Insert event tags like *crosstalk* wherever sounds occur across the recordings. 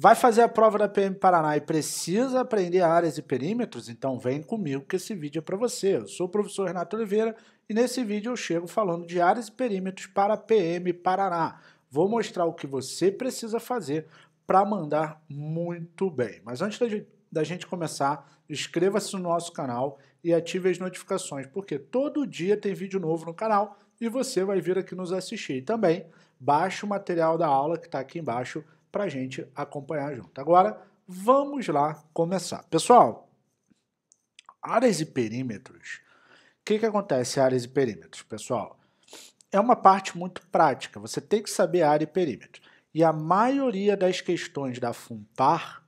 Vai fazer a prova da PM Paraná e precisa aprender áreas e perímetros? Então vem comigo que esse vídeo é para você. Eu sou o professor Renato Oliveira e nesse vídeo eu chego falando de áreas e perímetros para a PM Paraná. Vou mostrar o que você precisa fazer para mandar muito bem. Mas antes da gente começar, inscreva-se no nosso canal e ative as notificações, porque todo dia tem vídeo novo no canal e você vai vir aqui nos assistir. E também baixe o material da aula que está aqui embaixo para a gente acompanhar junto. Agora, vamos lá começar. Pessoal, áreas e perímetros. O que, que acontece áreas e perímetros, pessoal? É uma parte muito prática, você tem que saber área e perímetro. E a maioria das questões da FUNPAR,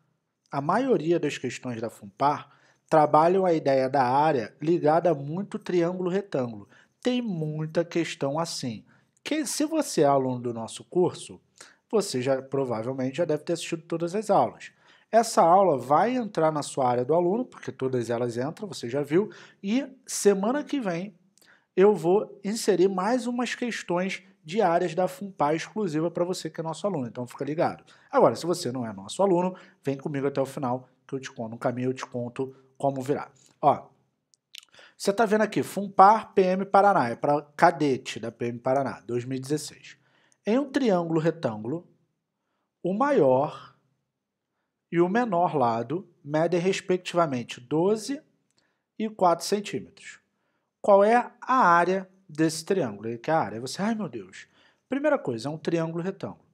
a maioria das questões da FUNPAR trabalham a ideia da área ligada a muito triângulo-retângulo. Tem muita questão assim. Que se você é aluno do nosso curso, você já provavelmente já deve ter assistido todas as aulas. Essa aula vai entrar na sua área do aluno, porque todas elas entram, você já viu, e semana que vem eu vou inserir mais umas questões diárias da FUNPAI exclusiva para você que é nosso aluno, então fica ligado. Agora, se você não é nosso aluno, vem comigo até o final que eu te conto, no caminho eu te conto como virar. Ó, você está vendo aqui, FUNPAR PM Paraná, é para cadete da PM Paraná, 2016. Em um triângulo retângulo, o maior e o menor lado medem respectivamente 12 e 4 centímetros. Qual é a área desse triângulo? Que é a área. Você, ai meu Deus. Primeira coisa, é um triângulo retângulo.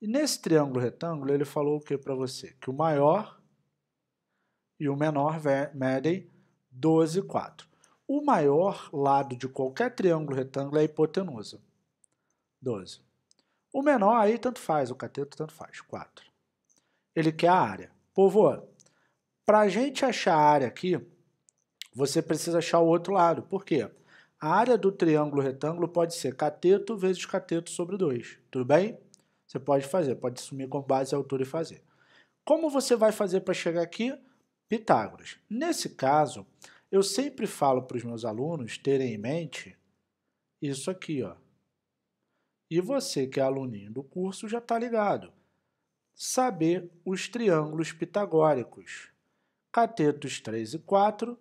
E nesse triângulo retângulo, ele falou o que para você? Que o maior e o menor medem 12 e 4. O maior lado de qualquer triângulo retângulo é a hipotenusa. 12. O menor aí tanto faz, o cateto tanto faz, 4. Ele quer a área. Povô, para a gente achar a área aqui, você precisa achar o outro lado. Por quê? A área do triângulo retângulo pode ser cateto vezes cateto sobre 2, tudo bem? Você pode fazer, pode sumir com base a altura e fazer. Como você vai fazer para chegar aqui? Pitágoras. Nesse caso, eu sempre falo para os meus alunos terem em mente isso aqui, ó. E você que é aluninho do curso já está ligado. Saber os triângulos pitagóricos. Catetos 3 e 4,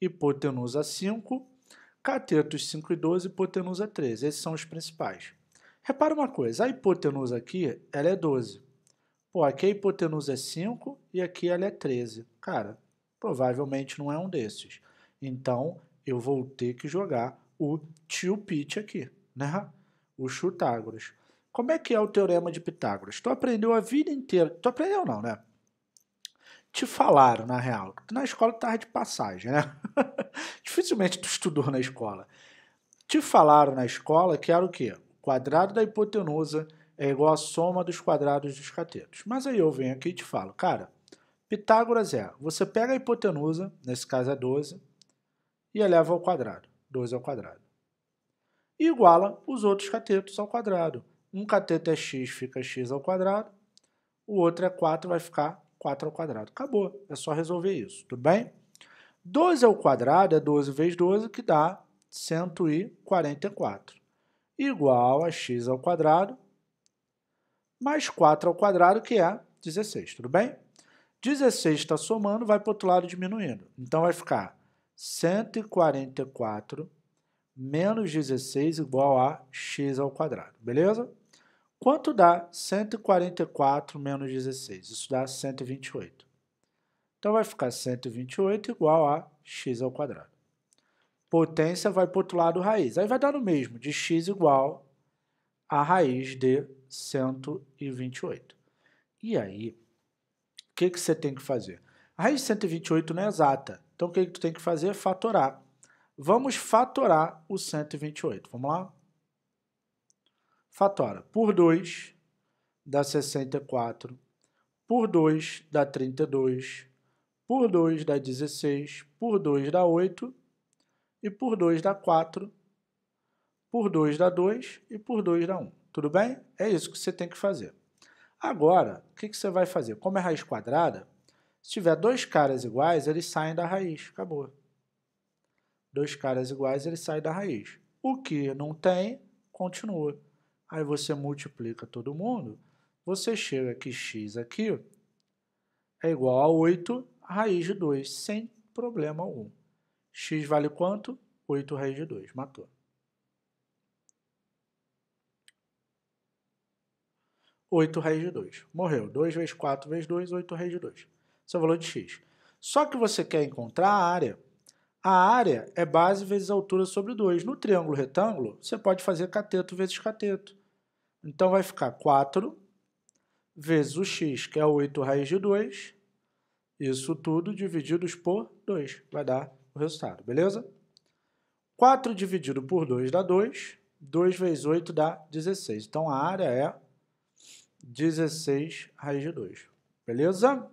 hipotenusa 5, catetos 5 e 12, hipotenusa 13. Esses são os principais. Repara uma coisa, a hipotenusa aqui ela é 12. Pô, aqui a hipotenusa é 5 e aqui ela é 13. Cara, provavelmente não é um desses. Então, eu vou ter que jogar o tio Pete aqui, né? o Chutágoras. Como é que é o teorema de Pitágoras? Tu aprendeu a vida inteira. Tu aprendeu não, né? Te falaram, na real. Tu na escola tu tava de passagem, né? *laughs* Dificilmente tu estudou na escola. Te falaram na escola que era o quê? O quadrado da hipotenusa é igual à soma dos quadrados dos catetos. Mas aí eu venho aqui e te falo, cara, Pitágoras é, você pega a hipotenusa, nesse caso é 12, e eleva ao quadrado, 12 ao quadrado e iguala os outros catetos ao quadrado. Um cateto é x, fica x ao quadrado. O outro é 4, vai ficar 4 ao quadrado. Acabou, é só resolver isso, tudo bem? 12 ao quadrado é 12 vezes 12, que dá 144. Igual a x ao quadrado mais 4 ao quadrado, que é 16, tudo bem? 16 está somando, vai para o outro lado diminuindo. Então vai ficar 144 menos 16 igual a x ao quadrado, beleza? Quanto dá 144 menos 16? Isso dá 128. Então vai ficar 128 igual a x ao quadrado. Potência vai para o outro lado raiz. Aí vai dar no mesmo, de x igual a raiz de 128. E aí, o que, que você tem que fazer? A raiz de 128 não é exata. Então o que, que tu tem que fazer? Fatorar. Vamos fatorar o 128. Vamos lá? Fatora por 2 dá 64, por 2 dá 32, por 2 dá 16, por 2 dá 8 e por 2 dá 4, por 2 dá 2 e por 2 dá 1. Tudo bem? É isso que você tem que fazer. Agora, o que, que você vai fazer? Como é raiz quadrada, se tiver dois caras iguais, eles saem da raiz. Acabou dois caras iguais, ele sai da raiz. O que não tem, continua. Aí você multiplica todo mundo, você chega que x aqui é igual a 8 raiz de 2, sem problema algum. x vale quanto? 8 raiz de 2, matou. Oito raiz de 2. Morreu. 2 vezes 4 vezes 2, 8 raiz de 2. Seu é valor de x. Só que você quer encontrar a área a área é base vezes altura sobre 2. No triângulo retângulo, você pode fazer cateto vezes cateto. Então, vai ficar 4 vezes o x, que é 8 raiz de 2, isso tudo dividido por 2. Vai dar o resultado, beleza? 4 dividido por 2 dá 2. 2 vezes 8 dá 16. Então, a área é 16 raiz de 2. Beleza?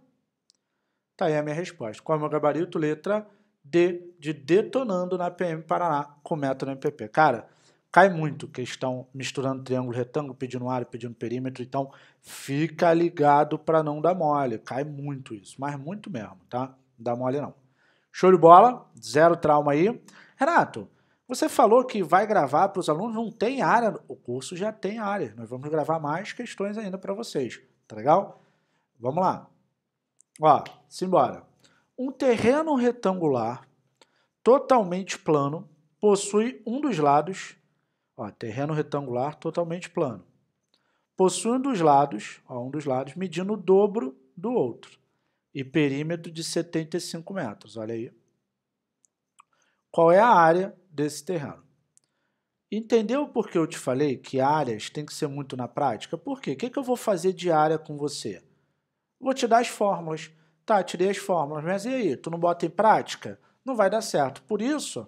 Tá aí a minha resposta. Qual é o meu gabarito? Letra de detonando na PM Paraná com método MPP. Cara, cai muito questão misturando triângulo retângulo, pedindo área, pedindo perímetro, então fica ligado para não dar mole, cai muito isso, mas muito mesmo, tá? Não dá mole não. Show de bola, zero trauma aí. Renato, você falou que vai gravar para os alunos, não tem área, o curso já tem área, nós vamos gravar mais questões ainda para vocês, tá legal? Vamos lá. Ó, simbora. Um terreno retangular, totalmente plano, possui um dos lados, ó, terreno retangular totalmente plano, possui um dos lados, ó, um dos lados, medindo o dobro do outro, e perímetro de 75 metros, olha aí. Qual é a área desse terreno? Entendeu por que eu te falei que áreas tem que ser muito na prática? Por quê? O que, é que eu vou fazer de área com você? Vou te dar as fórmulas. Tá, tirei as fórmulas, mas e aí? Tu não bota em prática? Não vai dar certo. Por isso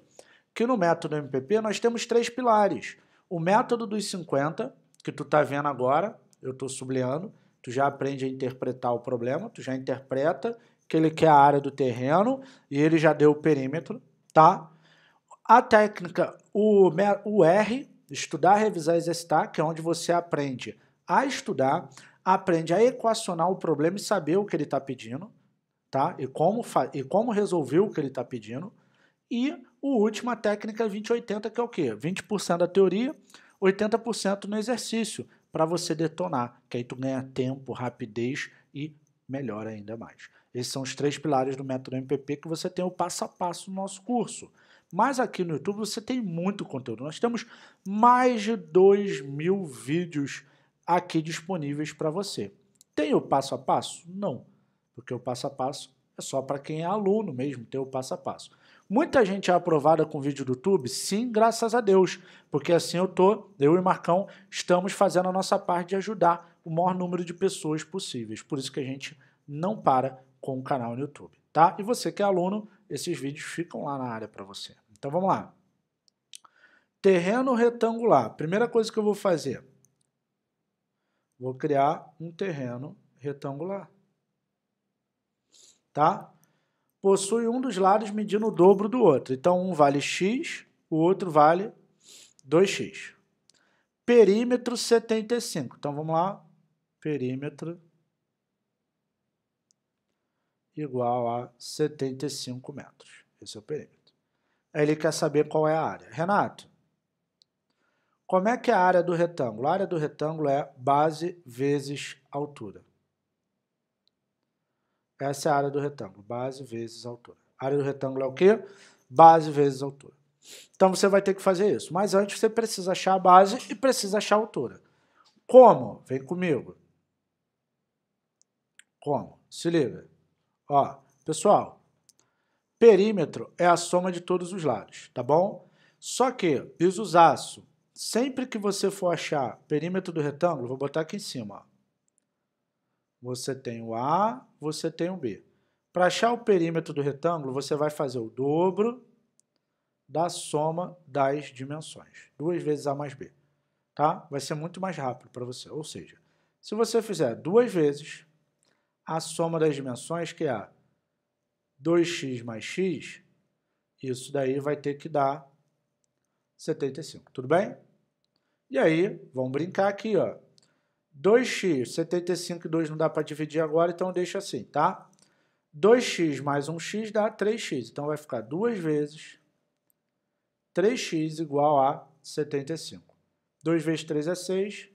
que no método MPP nós temos três pilares. O método dos 50, que tu tá vendo agora, eu estou sublinhando, tu já aprende a interpretar o problema, tu já interpreta que ele quer a área do terreno e ele já deu o perímetro, tá? A técnica, o, o R, estudar, revisar, exercitar, que é onde você aprende a estudar, aprende a equacionar o problema e saber o que ele está pedindo tá? E como, e como resolver o que ele está pedindo. E o último, a técnica 2080, que é o quê? 20% da teoria, 80% no exercício, para você detonar, que aí tu ganha tempo, rapidez e melhora ainda mais. Esses são os três pilares do método MPP que você tem o passo a passo no nosso curso. Mas aqui no YouTube você tem muito conteúdo. Nós temos mais de 2 mil vídeos aqui disponíveis para você. Tem o passo a passo? Não porque o passo a passo é só para quem é aluno mesmo, ter o passo a passo. Muita gente é aprovada com vídeo do YouTube? Sim, graças a Deus, porque assim eu tô, eu e Marcão estamos fazendo a nossa parte de ajudar o maior número de pessoas possíveis. Por isso que a gente não para com o canal no YouTube, tá? E você que é aluno, esses vídeos ficam lá na área para você. Então vamos lá. Terreno retangular. Primeira coisa que eu vou fazer, vou criar um terreno retangular tá? Possui um dos lados medindo o dobro do outro. Então, um vale x, o outro vale 2x. Perímetro 75. Então, vamos lá. Perímetro igual a 75 metros. Esse é o perímetro. Aí ele quer saber qual é a área. Renato, como é que é a área do retângulo? A área do retângulo é base vezes altura. Essa é a área do retângulo, base vezes altura. A área do retângulo é o quê? Base vezes altura. Então você vai ter que fazer isso. Mas antes você precisa achar a base e precisa achar a altura. Como? Vem comigo. Como? Se liga. Ó, pessoal, perímetro é a soma de todos os lados, tá bom? Só que, isosaço, sempre que você for achar perímetro do retângulo, vou botar aqui em cima, ó você tem o A, você tem o B. Para achar o perímetro do retângulo, você vai fazer o dobro da soma das dimensões. Duas vezes A mais B. Tá? Vai ser muito mais rápido para você. Ou seja, se você fizer duas vezes a soma das dimensões, que é 2x mais x, isso daí vai ter que dar 75, tudo bem? E aí, vamos brincar aqui, ó. 2x, 75 e 2 não dá para dividir agora, então deixa assim, tá? 2x mais 1x dá 3x, então vai ficar duas vezes 3x igual a 75. 2 vezes 3 é 6,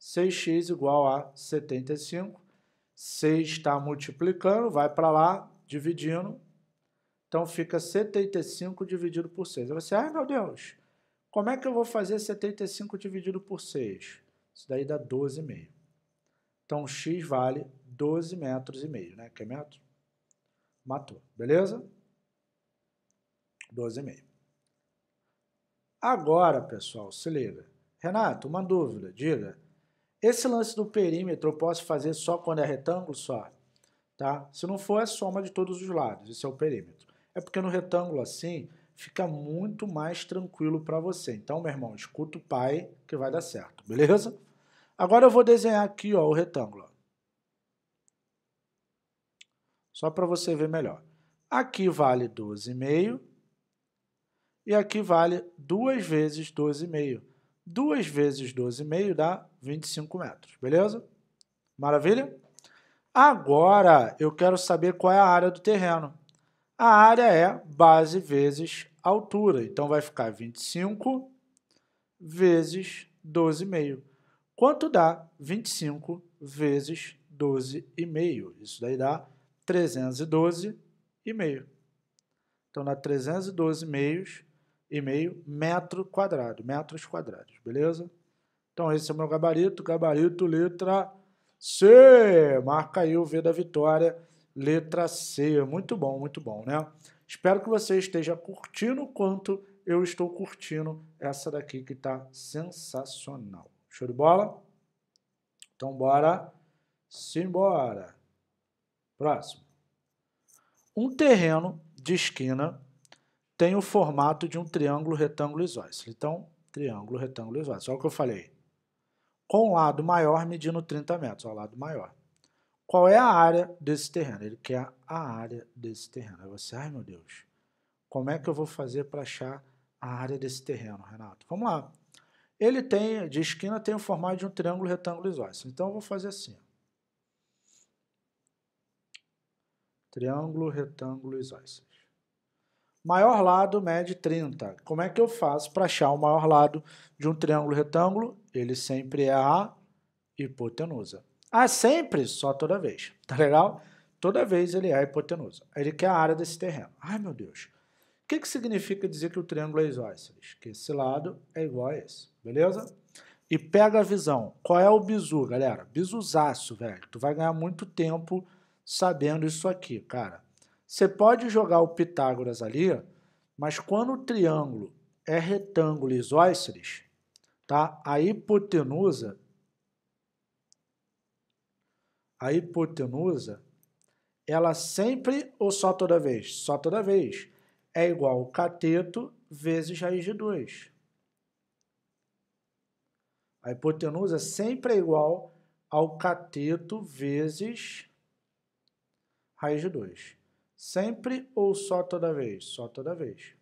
6x igual a 75. 6 está multiplicando, vai para lá, dividindo. Então fica 75 dividido por 6. Aí você, ai meu Deus, como é que eu vou fazer 75 dividido por 6? Isso daí dá 12,5. Então, x vale 12 metros e meio, né? Que é metro? Matou, beleza? 12,5. Agora, pessoal, se liga. Renato, uma dúvida, diga. Esse lance do perímetro eu posso fazer só quando é retângulo só? Tá? Se não for, é soma de todos os lados, esse é o perímetro. É porque no retângulo assim, fica muito mais tranquilo para você. Então, meu irmão, escuta o pai que vai dar certo, beleza? Agora eu vou desenhar aqui ó, o retângulo. Só para você ver melhor. Aqui vale 12,5 e aqui vale 2 vezes 12,5. 2 vezes 12,5 dá 25 metros, beleza? Maravilha? Agora eu quero saber qual é a área do terreno. A área é base vezes altura. Então vai ficar 25 vezes 12,5. Quanto dá 25 vezes 12,5? Isso daí dá 312,5. Então dá 312 meios e meio metro quadrado, metros quadrados, beleza? Então esse é o meu gabarito, gabarito letra C. Marca aí o V da vitória letra C. Muito bom, muito bom, né? Espero que você esteja curtindo o quanto eu estou curtindo essa daqui que está sensacional. Show de bola? Então bora simbora. Próximo. Um terreno de esquina tem o formato de um triângulo retângulo isósceles. Então, triângulo retângulo isósceles. Olha o que eu falei. Com um lado maior medindo 30 metros. Olha o lado maior. Qual é a área desse terreno? Ele quer a área desse terreno. Aí você, ai meu Deus, como é que eu vou fazer para achar a área desse terreno, Renato? Vamos lá. Ele tem, de esquina, tem o formato de um triângulo retângulo isósceles. Então eu vou fazer assim. Triângulo retângulo isósceles. Maior lado mede 30. Como é que eu faço para achar o maior lado de um triângulo retângulo? Ele sempre é a hipotenusa. Ah, sempre? Só toda vez. Tá legal? Toda vez ele é a hipotenusa. Ele quer a área desse terreno. Ai, meu Deus. O que, que significa dizer que o triângulo é isósceles? Que esse lado é igual a esse. Beleza? E pega a visão. Qual é o bizu, galera? Bizuzaço, velho. Tu vai ganhar muito tempo sabendo isso aqui, cara. Você pode jogar o Pitágoras ali, mas quando o triângulo é retângulo isósceles, tá? A hipotenusa a hipotenusa, ela sempre ou só toda vez? Só toda vez. É igual cateto vezes raiz de 2. A hipotenusa sempre é igual ao cateto vezes raiz de 2. Sempre ou só toda vez? Só toda vez.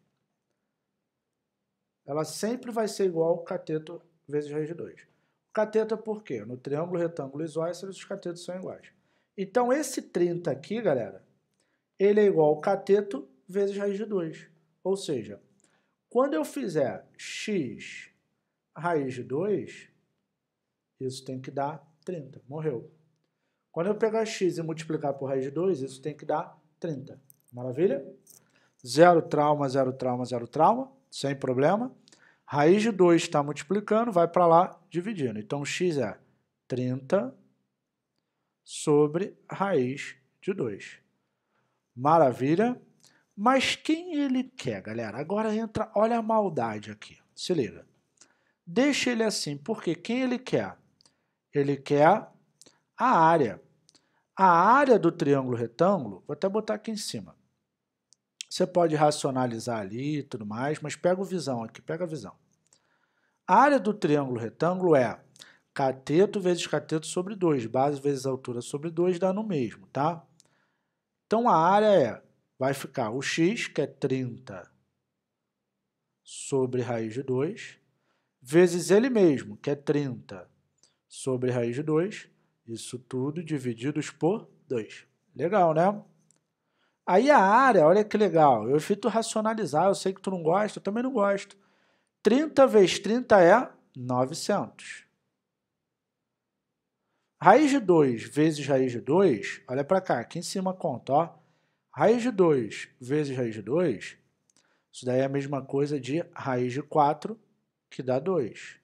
Ela sempre vai ser igual ao cateto vezes raiz de 2. Cateta por quê? No triângulo, retângulo isósceles, os catetos são iguais. Então, esse 30 aqui, galera, ele é igual ao cateto vezes raiz de 2. Ou seja, quando eu fizer x raiz de 2, isso tem que dar 30. Morreu. Quando eu pegar x e multiplicar por raiz de 2, isso tem que dar 30. Maravilha? Zero trauma, zero trauma, zero trauma. Sem problema. Raiz de 2 está multiplicando, vai para lá dividindo. Então, x é 30 sobre raiz de 2. Maravilha. Mas quem ele quer, galera? Agora entra, olha a maldade aqui. Se liga. Deixa ele assim, porque quem ele quer? Ele quer a área. A área do triângulo retângulo, vou até botar aqui em cima. Você pode racionalizar ali e tudo mais, mas pega a visão aqui, pega a visão. A área do triângulo retângulo é cateto vezes cateto sobre 2, base vezes altura sobre 2 dá no mesmo, tá? Então a área é, vai ficar o x, que é 30 sobre raiz de 2, vezes ele mesmo, que é 30 sobre raiz de 2, isso tudo divididos por 2. Legal, né? Aí a área, olha que legal, eu evito racionalizar, eu sei que tu não gosta, eu também não gosto. 30 vezes 30 é 900. Raiz de 2 vezes raiz de 2, olha para cá, aqui em cima conta, ó. Raiz de 2 vezes raiz de 2, isso daí é a mesma coisa de raiz de 4, que dá 2.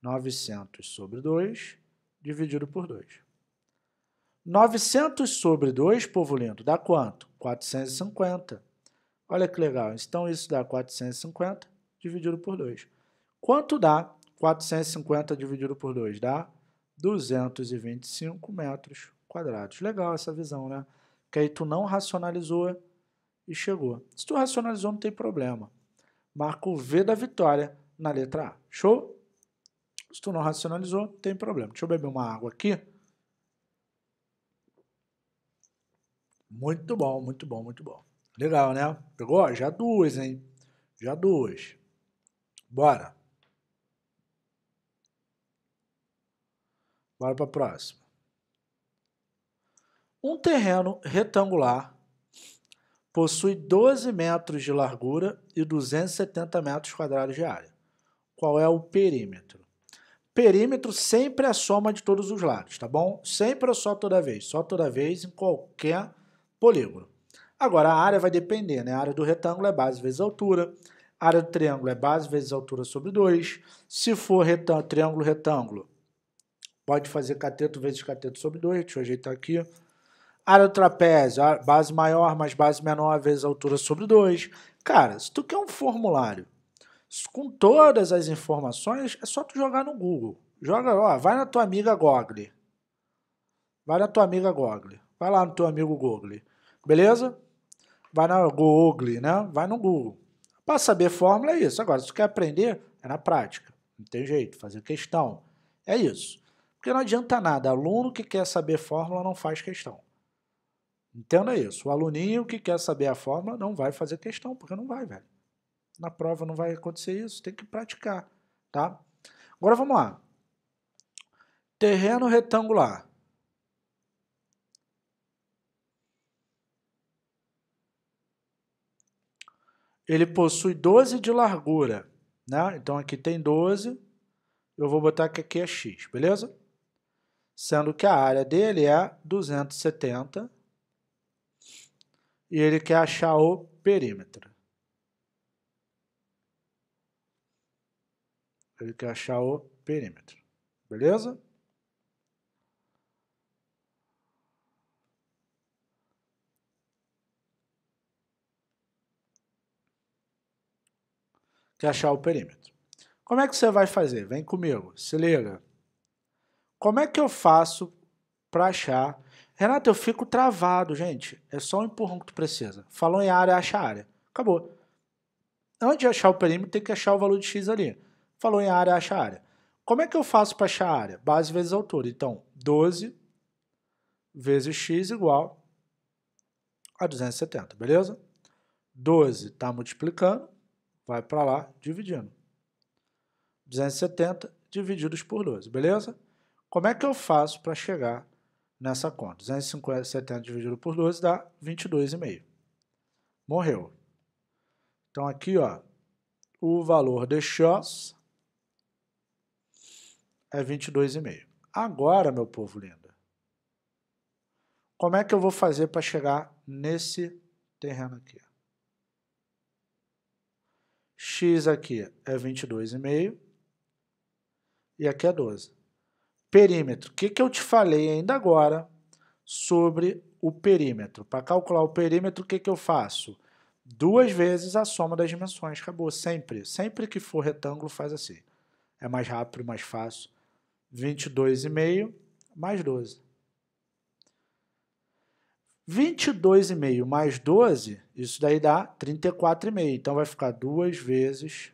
900 sobre 2, dividido por 2. 900 sobre 2, povo lindo, dá quanto? 450. Olha que legal. Então, isso dá 450 dividido por 2. Quanto dá 450 dividido por 2? Dá 225 metros quadrados. Legal essa visão, né? Que aí tu não racionalizou e chegou. Se tu racionalizou, não tem problema. Marca o V da vitória na letra A. Show? Se tu não racionalizou, não tem problema. Deixa eu beber uma água aqui. Muito bom, muito bom, muito bom. Legal, né? Pegou? Já duas, hein? Já duas. Bora. Bora para a próxima. Um terreno retangular possui 12 metros de largura e 270 metros quadrados de área. Qual é o perímetro? Perímetro sempre é a soma de todos os lados, tá bom? Sempre ou só toda vez? Só toda vez em qualquer polígono. Agora, a área vai depender, né? A área do retângulo é base vezes altura, a área do triângulo é base vezes altura sobre 2. Se for retângulo, triângulo retângulo, pode fazer cateto vezes cateto sobre 2, deixa eu ajeitar aqui. Área do trapézio, base maior mais base menor vezes altura sobre 2. Cara, se tu quer um formulário com todas as informações, é só tu jogar no Google. Joga, ó, vai na tua amiga Google. Vai na tua amiga Google. Vai lá no teu amigo Google. Beleza? Vai na Google, né? Vai no Google. Para saber fórmula é isso. Agora, se você quer aprender, é na prática. Não tem jeito, fazer questão. É isso. Porque não adianta nada. Aluno que quer saber fórmula não faz questão. Entenda isso. O aluninho que quer saber a fórmula não vai fazer questão, porque não vai, velho. Na prova não vai acontecer isso, tem que praticar, tá? Agora vamos lá. Terreno retangular. ele possui 12 de largura. Né? Então aqui tem 12, eu vou botar que aqui é x, beleza? Sendo que a área dele é 270 e ele quer achar o perímetro. Ele quer achar o perímetro, beleza? que achar o perímetro. Como é que você vai fazer? Vem comigo, se liga. Como é que eu faço para achar? Renato, eu fico travado, gente. É só um empurrão que tu precisa. Falou em área, acha área. Acabou. Antes de achar o perímetro, tem que achar o valor de x ali. Falou em área, acha área. Como é que eu faço para achar a área? Base vezes altura. Então, 12 vezes x igual a 270, beleza? 12 está multiplicando vai para lá dividindo. 270 divididos por 12, beleza? Como é que eu faço para chegar nessa conta? 270 dividido por 12 dá 22,5. Morreu. Então aqui, ó, o valor de Xós é 22,5. Agora, meu povo lindo, como é que eu vou fazer para chegar nesse terreno aqui? x aqui é 22,5 e aqui é 12. Perímetro. O que, que eu te falei ainda agora sobre o perímetro? Para calcular o perímetro, o que, que eu faço? Duas vezes a soma das dimensões. Acabou. Sempre. Sempre que for retângulo, faz assim. É mais rápido, mais fácil. 22,5 mais 12. 22,5 mais 12, isso daí dá 34,5. Então, vai ficar 2 vezes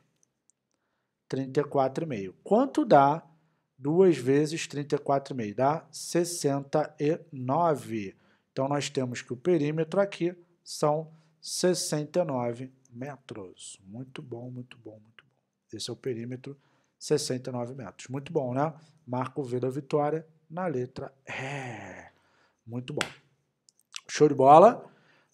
34,5. Quanto dá 2 vezes 34,5? Dá 69. Então, nós temos que o perímetro aqui são 69 metros. Muito bom, muito bom, muito bom. Esse é o perímetro, 69 metros. Muito bom, né? Marco V da vitória na letra E. Muito bom. Show de bola?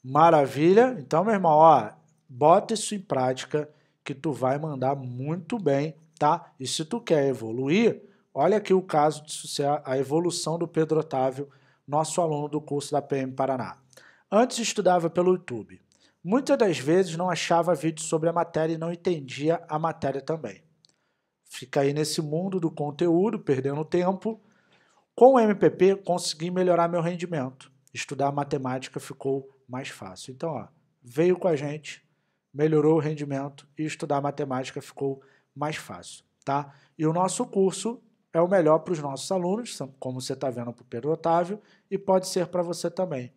Maravilha? Então, meu irmão, ó, bota isso em prática que tu vai mandar muito bem, tá? E se tu quer evoluir, olha aqui o caso de sucesso, a evolução do Pedro Otávio, nosso aluno do curso da PM Paraná. Antes estudava pelo YouTube. Muitas das vezes não achava vídeo sobre a matéria e não entendia a matéria também. Fica aí nesse mundo do conteúdo, perdendo tempo. Com o MPP, consegui melhorar meu rendimento estudar matemática ficou mais fácil. Então, ó, veio com a gente, melhorou o rendimento e estudar matemática ficou mais fácil, tá? E o nosso curso é o melhor para os nossos alunos, como você está vendo para o Pedro Otávio, e pode ser para você também.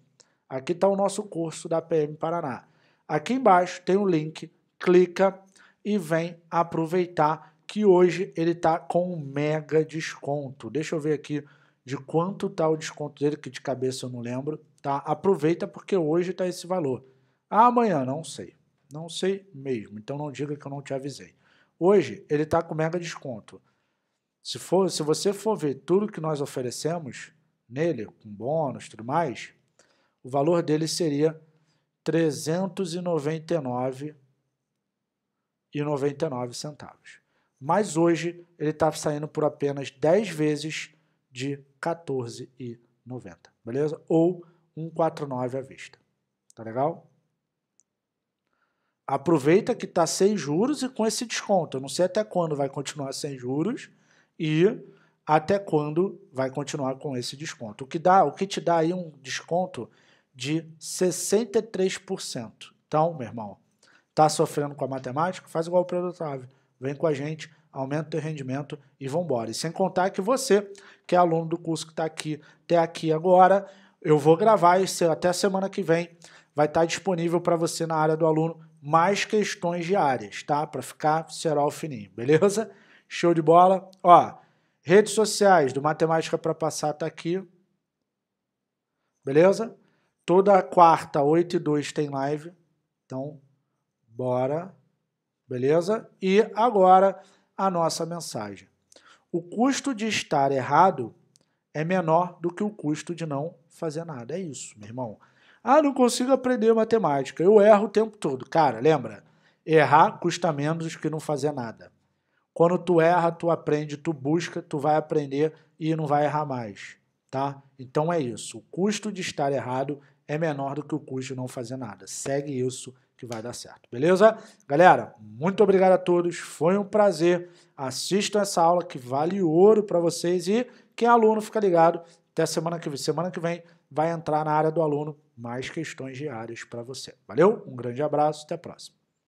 Aqui está o nosso curso da PM Paraná. Aqui embaixo tem o um link, clica e vem aproveitar que hoje ele está com um mega desconto. Deixa eu ver aqui de quanto está o desconto dele, que de cabeça eu não lembro, tá? Aproveita porque hoje está esse valor. Ah, amanhã, não sei. Não sei mesmo, então não diga que eu não te avisei. Hoje ele está com mega desconto. Se, for, se você for ver tudo que nós oferecemos nele, com bônus e tudo mais, o valor dele seria R$ 399,99. Mas hoje ele está saindo por apenas 10 vezes de 14,90, beleza? Ou 149 à vista, tá legal? Aproveita que tá sem juros e com esse desconto. Eu não sei até quando vai continuar sem juros e até quando vai continuar com esse desconto. O que dá, o que te dá aí um desconto de 63%. Então, meu irmão, tá sofrendo com a matemática? Faz igual o Pedro Otávio. Vem com a gente, aumenta o teu rendimento e vambora. E sem contar que você, que é aluno do curso que está aqui até aqui agora, eu vou gravar e até semana que vem vai estar tá disponível para você na área do aluno mais questões diárias, tá? Para ficar serol fininho, beleza? Show de bola. Ó, redes sociais do Matemática para Passar tá aqui. Beleza? Toda quarta, 8 e 2 tem live. Então, bora. Beleza? E agora a nossa mensagem. O custo de estar errado é menor do que o custo de não fazer nada. É isso, meu irmão. Ah, não consigo aprender matemática. Eu erro o tempo todo. Cara, lembra? Errar custa menos do que não fazer nada. Quando tu erra, tu aprende, tu busca, tu vai aprender e não vai errar mais, tá? Então é isso. O custo de estar errado é menor do que o custo de não fazer nada. Segue isso que vai dar certo, beleza? Galera, muito obrigado a todos, foi um prazer. Assistam essa aula que vale ouro para vocês e quem é aluno fica ligado. Até semana que vem. Semana que vem vai entrar na área do aluno mais questões diárias para você. Valeu? Um grande abraço, até a próxima.